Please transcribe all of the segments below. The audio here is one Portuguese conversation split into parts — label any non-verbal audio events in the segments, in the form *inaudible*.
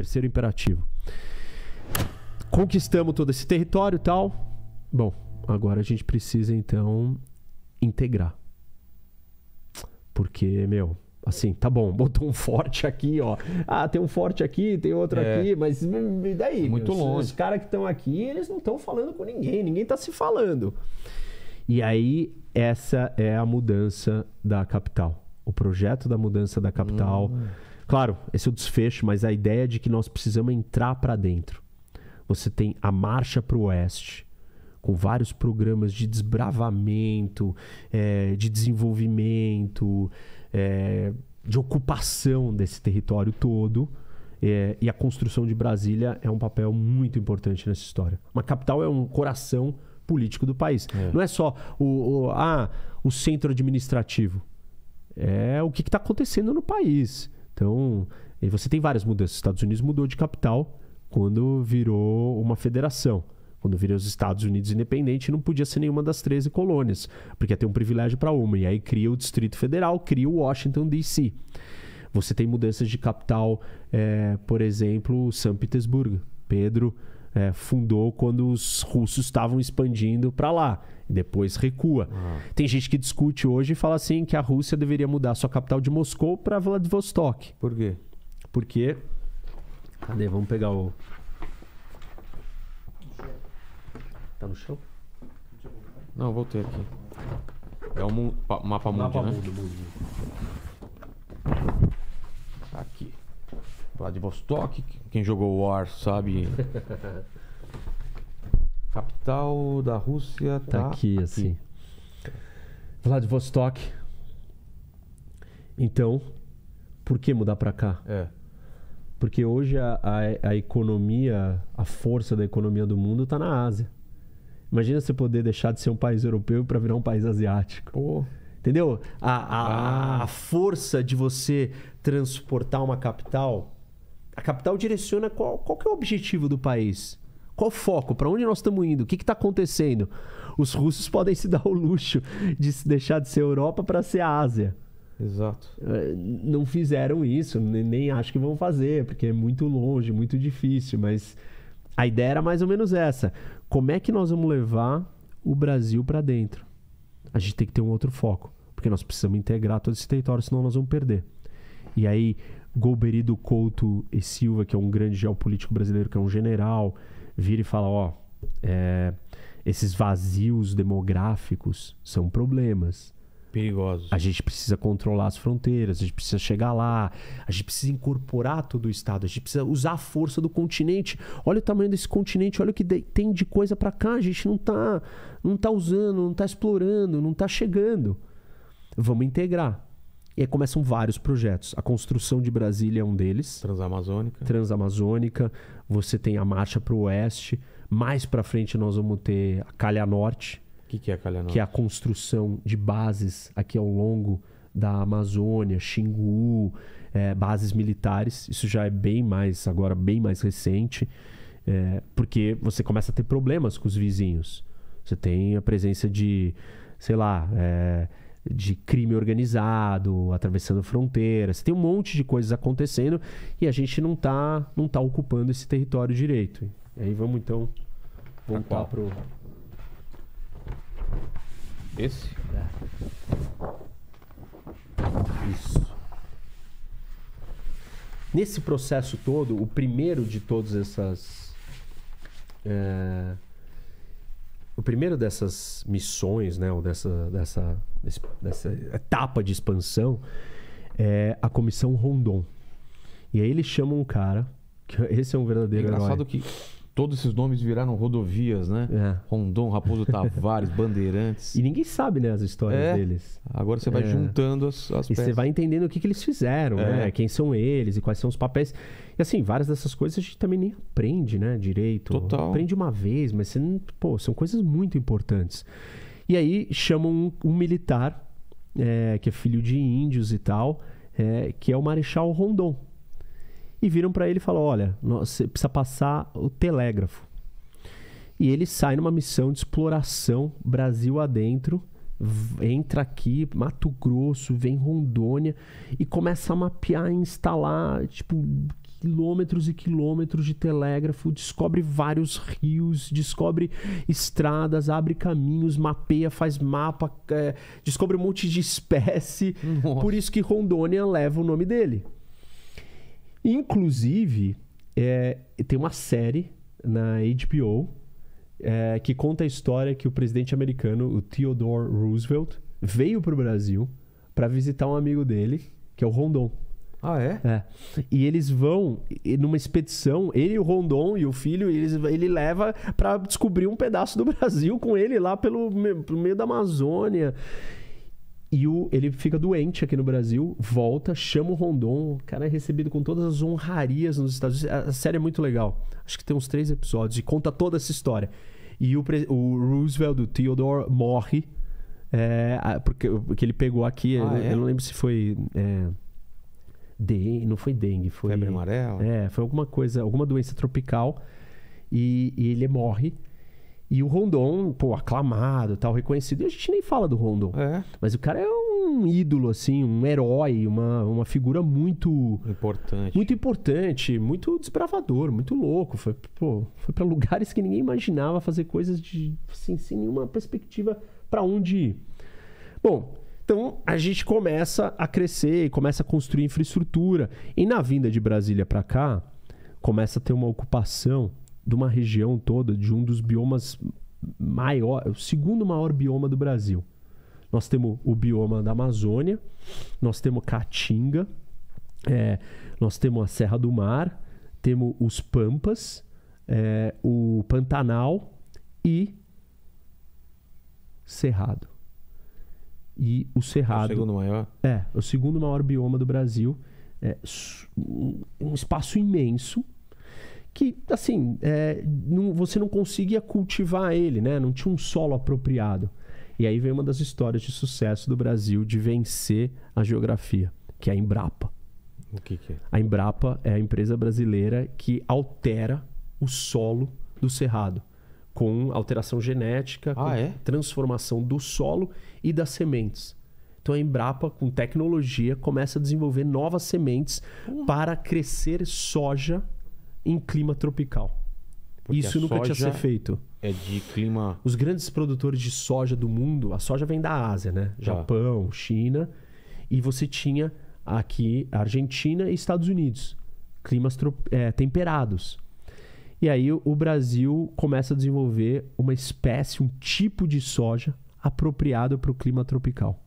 terceiro imperativo. Conquistamos todo esse território e tal. Bom, agora a gente precisa então integrar. Porque, meu, assim, tá bom, *laughs* botou um forte aqui, ó. Ah, tem um forte aqui, tem outro é. aqui, mas e daí? Tá muito meu, longe. Os caras que estão aqui, eles não estão falando com ninguém, ninguém tá se falando. E aí, essa é a mudança da capital. O projeto da mudança da capital. Hum Claro, esse é o desfecho, mas a ideia é de que nós precisamos entrar para dentro. Você tem a marcha para o oeste, com vários programas de desbravamento, é, de desenvolvimento, é, de ocupação desse território todo. É, e a construção de Brasília é um papel muito importante nessa história. Uma capital é um coração político do país. É. Não é só o, o, ah, o centro administrativo. É o que está acontecendo no país. Então, você tem várias mudanças. Os Estados Unidos mudou de capital quando virou uma federação. Quando virou os Estados Unidos independente, não podia ser nenhuma das 13 colônias, porque ia ter um privilégio para uma. E aí cria o Distrito Federal, cria o Washington, D.C. Você tem mudanças de capital, é, por exemplo, São Petersburgo. Pedro é, fundou quando os russos estavam expandindo para lá depois recua. Ah. Tem gente que discute hoje e fala assim que a Rússia deveria mudar sua capital de Moscou para Vladivostok. Por quê? Porque Cadê? Vamos pegar o Tá no chão? Não, voltei aqui. É o mu... pa... mapa mundial, mapa né? Mundo, mundo. Tá aqui. Vladivostok, quem jogou War sabe *laughs* Capital da Rússia tá, tá aqui, aqui. assim. Vladivostok. Então, por que mudar para cá? É. Porque hoje a, a, a, economia, a força da economia do mundo está na Ásia. Imagina você poder deixar de ser um país europeu para virar um país asiático. Pô. Entendeu? A, a, ah. a força de você transportar uma capital. A capital direciona qual, qual que é o objetivo do país. Qual o foco? Para onde nós estamos indo? O que está acontecendo? Os russos *laughs* podem se dar o luxo de deixar de ser Europa para ser a Ásia. Exato. É, não fizeram isso, nem acho que vão fazer, porque é muito longe, muito difícil, mas a ideia era mais ou menos essa. Como é que nós vamos levar o Brasil para dentro? A gente tem que ter um outro foco, porque nós precisamos integrar todo esse território, senão nós vamos perder. E aí, Golberido Couto e Silva, que é um grande geopolítico brasileiro, que é um general, vira e fala: ó, é, esses vazios demográficos são problemas. Perigosos. A gente precisa controlar as fronteiras, a gente precisa chegar lá, a gente precisa incorporar todo o Estado, a gente precisa usar a força do continente. Olha o tamanho desse continente, olha o que tem de coisa para cá. A gente não tá, não tá usando, não tá explorando, não tá chegando. Vamos integrar. E aí começam vários projetos. A construção de Brasília é um deles. Transamazônica. Transamazônica. Você tem a marcha para o oeste. Mais para frente nós vamos ter a Calha Norte. O que, que é a Calha Norte? Que é a construção de bases aqui ao longo da Amazônia, Xingu, é, bases militares. Isso já é bem mais, agora bem mais recente. É, porque você começa a ter problemas com os vizinhos. Você tem a presença de, sei lá, é, de crime organizado, atravessando fronteiras. Tem um monte de coisas acontecendo e a gente não está não tá ocupando esse território direito. E aí vamos então voltar pro tá esse? É. Isso. Nesse processo todo, o primeiro de todas essas é o primeiro dessas missões, né, ou dessa, dessa, dessa etapa de expansão, é a Comissão Rondon. E aí eles chamam um cara, que *laughs* esse é um verdadeiro é engraçado herói. que Todos esses nomes viraram rodovias, né? É. Rondon, Raposo Tavares, *laughs* Bandeirantes. E ninguém sabe, né, as histórias é. deles. Agora você vai é. juntando as, as e peças. você vai entendendo o que, que eles fizeram, é. né? Quem são eles e quais são os papéis. E assim, várias dessas coisas a gente também nem aprende, né, direito. Total. Aprende uma vez, mas você não... Pô, são coisas muito importantes. E aí chamam um, um militar, é, que é filho de índios e tal, é, que é o Marechal Rondon e viram para ele e falaram: olha, você precisa passar o telégrafo. E ele sai numa missão de exploração Brasil adentro, entra aqui, Mato Grosso, vem Rondônia e começa a mapear e instalar, tipo, quilômetros e quilômetros de telégrafo, descobre vários rios, descobre estradas, abre caminhos, mapeia, faz mapa, é, descobre um monte de espécie. Nossa. *laughs* Por isso que Rondônia leva o nome dele. Inclusive, é, tem uma série na HBO é, que conta a história que o presidente americano, o Theodore Roosevelt, veio para o Brasil para visitar um amigo dele, que é o Rondon. Ah, é? É. E eles vão numa expedição, ele, o Rondon e o filho, eles, ele leva para descobrir um pedaço do Brasil com ele lá pelo, pelo meio da Amazônia. E o, ele fica doente aqui no Brasil, volta, chama o Rondon. O cara é recebido com todas as honrarias nos Estados Unidos. A série é muito legal. Acho que tem uns três episódios e conta toda essa história. E o, o Roosevelt o Theodore morre. É, porque, porque ele pegou aqui. Ah, eu, é? eu, não lembro se foi. É, dengue, não foi dengue, foi. Febre amarela? É, foi alguma coisa, alguma doença tropical. E, e ele morre. E o Rondon, pô, aclamado, tal, reconhecido. E a gente nem fala do Rondon. É. Mas o cara é um ídolo, assim, um herói, uma, uma figura muito... Importante. Muito importante, muito desbravador, muito louco. Foi, pô, foi pra lugares que ninguém imaginava fazer coisas de, assim, sem nenhuma perspectiva para onde ir. Bom, então a gente começa a crescer começa a construir infraestrutura. E na vinda de Brasília para cá, começa a ter uma ocupação de uma região toda, de um dos biomas maior, o segundo maior bioma do Brasil. Nós temos o bioma da Amazônia, nós temos Caatinga, é, nós temos a Serra do Mar, temos os Pampas, é, o Pantanal e Cerrado. E o Cerrado. É o segundo maior? É, o segundo maior bioma do Brasil. É, um espaço imenso que, assim, é, não, você não conseguia cultivar ele, né? Não tinha um solo apropriado. E aí vem uma das histórias de sucesso do Brasil de vencer a geografia, que é a Embrapa. O que, que é? A Embrapa é a empresa brasileira que altera o solo do cerrado com alteração genética, ah, com é? transformação do solo e das sementes. Então a Embrapa, com tecnologia, começa a desenvolver novas sementes uhum. para crescer soja em clima tropical. Porque Isso nunca tinha sido feito. É de clima. Os grandes produtores de soja do mundo, a soja vem da Ásia, né? Tá. Japão, China. E você tinha aqui Argentina e Estados Unidos. Climas é, temperados. E aí o Brasil começa a desenvolver uma espécie, um tipo de soja apropriado para o clima tropical.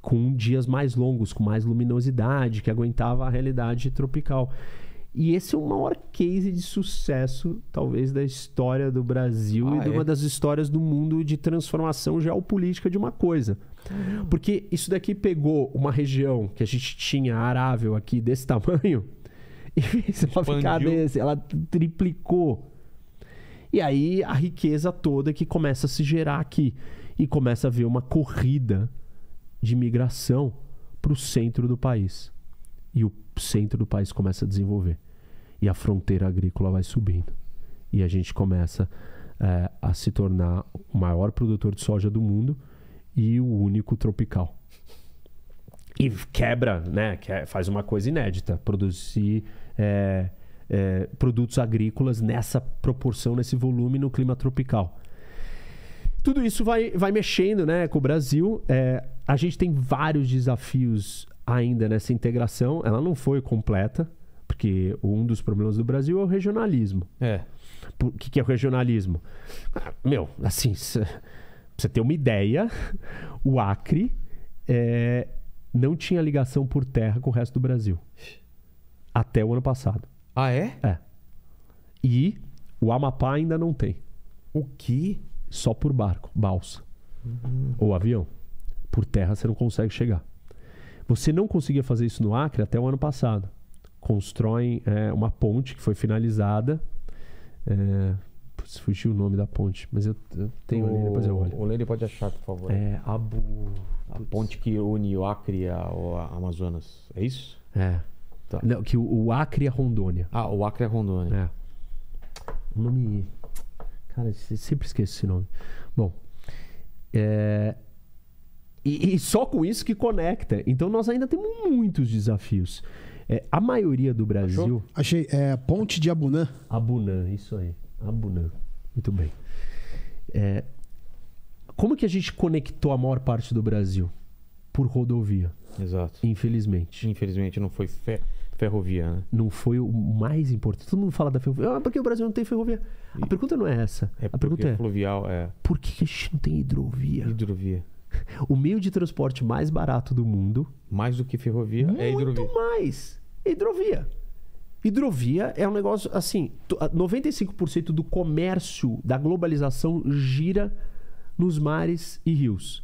Com dias mais longos, com mais luminosidade, que aguentava a realidade tropical. E esse é o maior case de sucesso, talvez, da história do Brasil ah, e de é? uma das histórias do mundo de transformação geopolítica de uma coisa. Caramba. Porque isso daqui pegou uma região que a gente tinha arável aqui desse tamanho *laughs* e fez ela ficar desse, ela triplicou. E aí a riqueza toda que começa a se gerar aqui e começa a ver uma corrida de migração para o centro do país. E o centro do país começa a desenvolver. E a fronteira agrícola vai subindo. E a gente começa é, a se tornar o maior produtor de soja do mundo e o único tropical. E quebra, né? Que é, faz uma coisa inédita. Produzir é, é, produtos agrícolas nessa proporção, nesse volume no clima tropical tudo isso vai, vai mexendo né, com o Brasil. É, a gente tem vários desafios ainda nessa integração, ela não foi completa, porque um dos problemas do Brasil é o regionalismo. É. O que, que é o regionalismo? Ah, meu, assim, pra você ter uma ideia, o Acre é, não tinha ligação por terra com o resto do Brasil. Até o ano passado. Ah, é? É. E o Amapá ainda não tem. O que? Só por barco, balsa. Uhum. Ou avião. Por terra você não consegue chegar. Você não conseguia fazer isso no Acre até o ano passado. Constroem é, uma ponte que foi finalizada. É, putz, fugiu o nome da ponte, mas eu, eu tenho o, ali, depois eu olho. O Lênin pode achar, por favor. É, Abu... A putz. ponte que une o Acre ao Amazonas, é isso? É. Tá. Não, que o, o Acre é Rondônia. Ah, o Acre é Rondônia. É. O nome... Cara, sempre esqueço esse nome. Bom, é, e, e, só com isso que conecta. Então nós ainda temos muitos desafios. É, a maioria do Brasil. Achou? Achei. É, Ponte de Abunã. Abunã, isso aí. Abunã. Muito bem. É, como que a gente conectou a maior parte do Brasil? Por rodovia. Exato. Infelizmente. Infelizmente não foi fe ferrovia, né? Não foi o mais importante. Todo mundo fala da ferrovia. Ah, por que o Brasil não tem ferrovia? E... A pergunta não é essa. É a pergunta é, é fluvial, é. Por que a gente não tem hidrovia? Hidrovia. *laughs* O meio de transporte mais barato do mundo. Mais do que ferrovia é muito é hidrovia. Muito mais. É hidrovia. Hidrovia é um negócio assim: 95% do comércio da globalização gira nos mares e rios.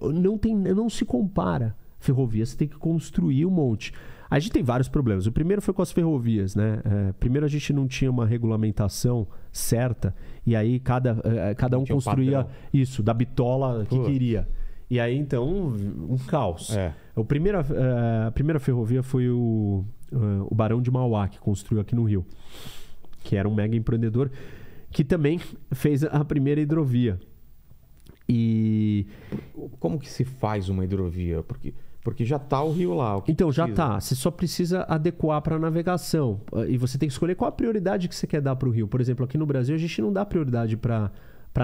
Não, tem, não se compara. Ferrovia você tem que construir um monte. A gente tem vários problemas. O primeiro foi com as ferrovias, né? É, primeiro a gente não tinha uma regulamentação certa e aí cada, é, é cada um construía um isso da bitola que Pô. queria. E aí então um, um caos. É. A primeira, é, a primeira ferrovia foi o, é, o Barão de Mauá que construiu aqui no Rio, que era um mega empreendedor que também fez a primeira hidrovia. E como que se faz uma hidrovia? Porque porque já está o rio lá. então, já está. Você só precisa adequar para a navegação. E você tem que escolher qual a prioridade que você quer dar para o rio. Por exemplo, aqui no Brasil, a gente não dá prioridade para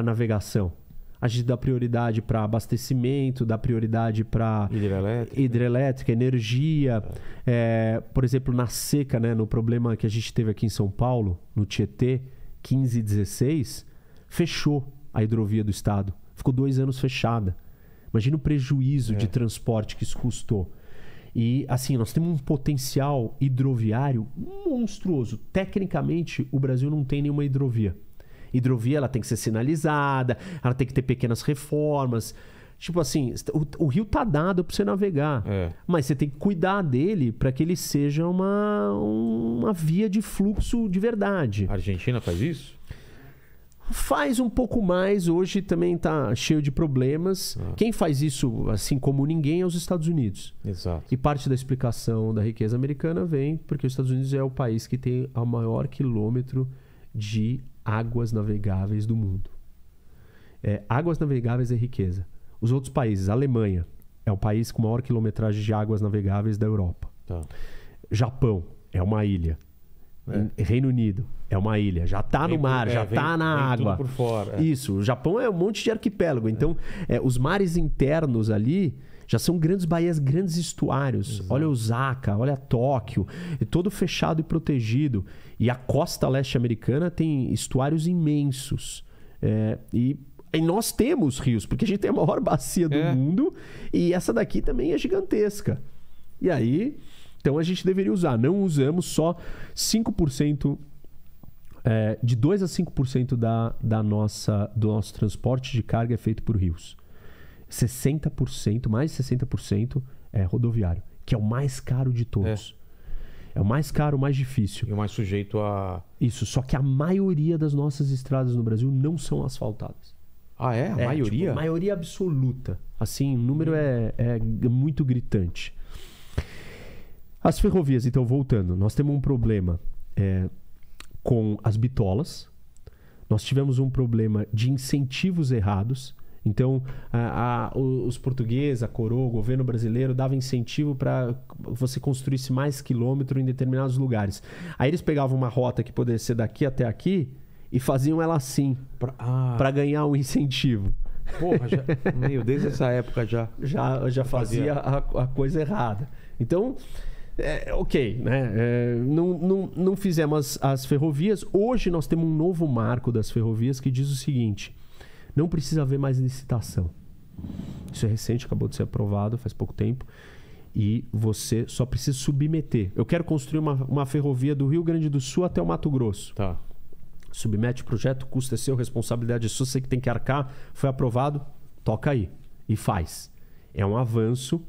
navegação. A gente dá prioridade para abastecimento, dá prioridade para hidrelétrica. hidrelétrica, energia. É, por exemplo, na seca, né, no problema que a gente teve aqui em São Paulo, no Tietê, 15 e 16, fechou a hidrovia do Estado. Ficou dois anos fechada. Imagina o prejuízo é. de transporte que isso custou. E assim, nós temos um potencial hidroviário monstruoso. Tecnicamente, o Brasil não tem nenhuma hidrovia. Hidrovia ela tem que ser sinalizada, ela tem que ter pequenas reformas. Tipo assim, o, o rio tá dado para você navegar, é. mas você tem que cuidar dele para que ele seja uma, uma via de fluxo de verdade. A Argentina faz isso? Faz um pouco mais, hoje também está cheio de problemas. Ah. Quem faz isso assim como ninguém é os Estados Unidos. Exato. E parte da explicação da riqueza americana vem porque os Estados Unidos é o país que tem o maior quilômetro de águas navegáveis do mundo. É, águas navegáveis é riqueza. Os outros países, Alemanha é o país com maior quilometragem de águas navegáveis da Europa. Tá. Japão é uma ilha. É. Reino Unido é uma ilha, já está no mar, é, já está na água. Fora, é. Isso, o Japão é um monte de arquipélago. Então, é, os mares internos ali já são grandes baías, grandes estuários. Exato. Olha Osaka, olha Tóquio, é todo fechado e protegido. E a costa leste americana tem estuários imensos. É, e, e, nós temos rios, porque a gente tem a maior bacia do é. mundo e essa daqui também é gigantesca. E aí então a gente deveria usar. Não usamos só 5%. É, de 2 a 5% da, da nossa, do nosso transporte de carga é feito por rios. 60%, mais de 60% é rodoviário, que é o mais caro de todos. É. é. o mais caro, o mais difícil. E o mais sujeito a. Isso, só que a maioria das nossas estradas no Brasil não são asfaltadas. Ah, é? A é, maioria? Tipo, maioria absoluta. Assim, o número hum. é, é muito gritante. As ferrovias, então, voltando, nós temos um problema é, com as bitolas, nós tivemos um problema de incentivos errados. Então, a, a, os portugueses, a coroa, o governo brasileiro dava incentivo para você construísse mais quilômetro em determinados lugares. Aí eles pegavam uma rota que poderia ser daqui até aqui e faziam ela assim, para ah. ganhar um incentivo. Porra, já, *laughs* desde essa época já. Já, já fazia, fazia. A, a coisa errada. Então, é, é, ok, né? É, não, não, não fizemos as, as ferrovias. Hoje nós temos um novo marco das ferrovias que diz o seguinte: não precisa haver mais licitação. Isso é recente, acabou de ser aprovado faz pouco tempo. E você só precisa submeter. Eu quero construir uma, uma ferrovia do Rio Grande do Sul até o Mato Grosso. Tá. Submete o projeto, custa é seu, responsabilidade é sua, você que tem que arcar. Foi aprovado, toca aí e faz. É um avanço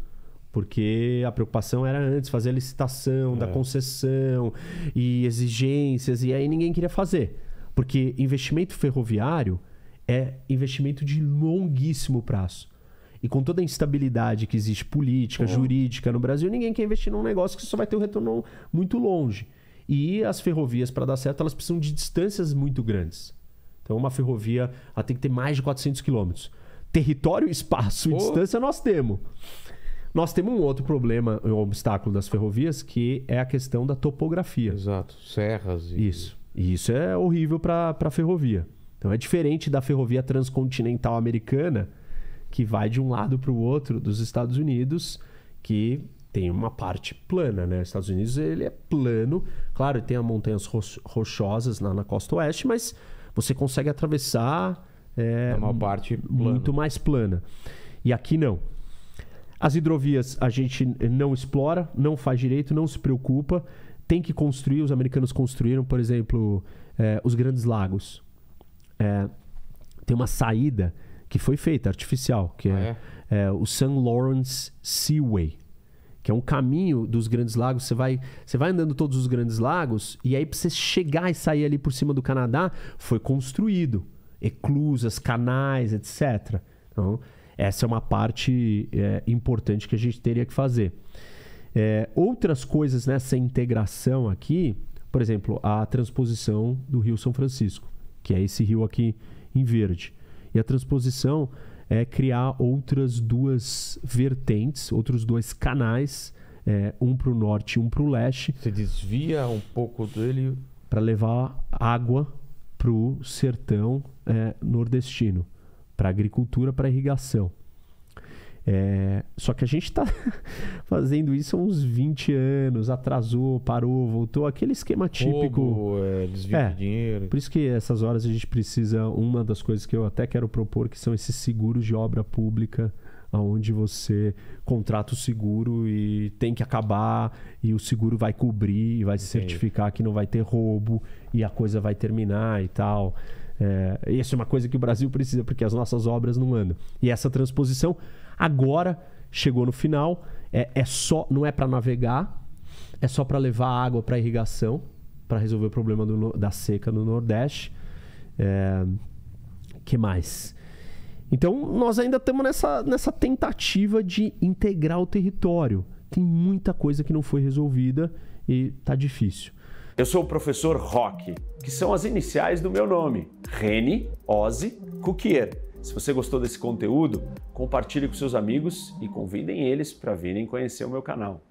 porque a preocupação era antes fazer a licitação é. da concessão e exigências, e aí ninguém queria fazer. Porque investimento ferroviário é investimento de longuíssimo prazo. E com toda a instabilidade que existe política, jurídica no Brasil, ninguém quer investir num negócio que só vai ter um retorno muito longe. E as ferrovias, para dar certo, elas precisam de distâncias muito grandes. Então, uma ferrovia ela tem que ter mais de 400 quilômetros. Território, espaço e distância nós temos. Nós temos um outro problema, um obstáculo das ferrovias, que é a questão da topografia. Exato, serras. E... Isso. E isso é horrível para a ferrovia. Então é diferente da ferrovia transcontinental americana, que vai de um lado para o outro dos Estados Unidos, que tem uma parte plana, né? Os Estados Unidos ele é plano, claro, tem as montanhas rochosas na, na costa oeste, mas você consegue atravessar é, é uma parte plana. muito mais plana. E aqui não. As hidrovias a gente não explora, não faz direito, não se preocupa. Tem que construir, os americanos construíram, por exemplo, é, os Grandes Lagos. É, tem uma saída que foi feita, artificial, que é, ah, é, é, o St. Lawrence Seaway, que é um caminho dos Grandes Lagos. Você vai, você vai andando todos os Grandes Lagos e aí para você chegar e sair ali por cima do Canadá, foi construído. Eclusas, canais, etc. Então, essa é uma parte é, importante que a gente teria que fazer. É, outras coisas nessa integração aqui, por exemplo, a transposição do Rio São Francisco, que é esse rio aqui em verde. E a transposição é criar outras duas vertentes, outros dois canais, é, um para o norte e um para o leste. Você desvia um pouco dele para levar água para o sertão é, nordestino para agricultura, para irrigação. É, só que a gente está *laughs* fazendo isso há uns 20 anos, atrasou, parou, voltou, aquele esquema típico. Roubo, é, é, de dinheiro. Por isso que essas horas a gente precisa, uma das coisas que eu até quero propor, que são esses seguros de obra pública, aonde você contrata o seguro e tem que acabar, e o seguro vai cobrir, e vai se certificar que não vai ter roubo, e a coisa vai terminar e tal. É, isso é uma coisa que o Brasil precisa, porque as nossas obras não andam. E essa transposição agora chegou no final. É, é só, não é para navegar, é só para levar água para irrigação, para resolver o problema do, da seca no Nordeste. É, que mais? Então nós ainda estamos nessa, nessa tentativa de integrar o território. Tem muita coisa que não foi resolvida e tá difícil. Eu sou o professor Rock, que são as iniciais do meu nome, Rene Ozzy Cookier. Se você gostou desse conteúdo, compartilhe com seus amigos e convidem eles para virem conhecer o meu canal.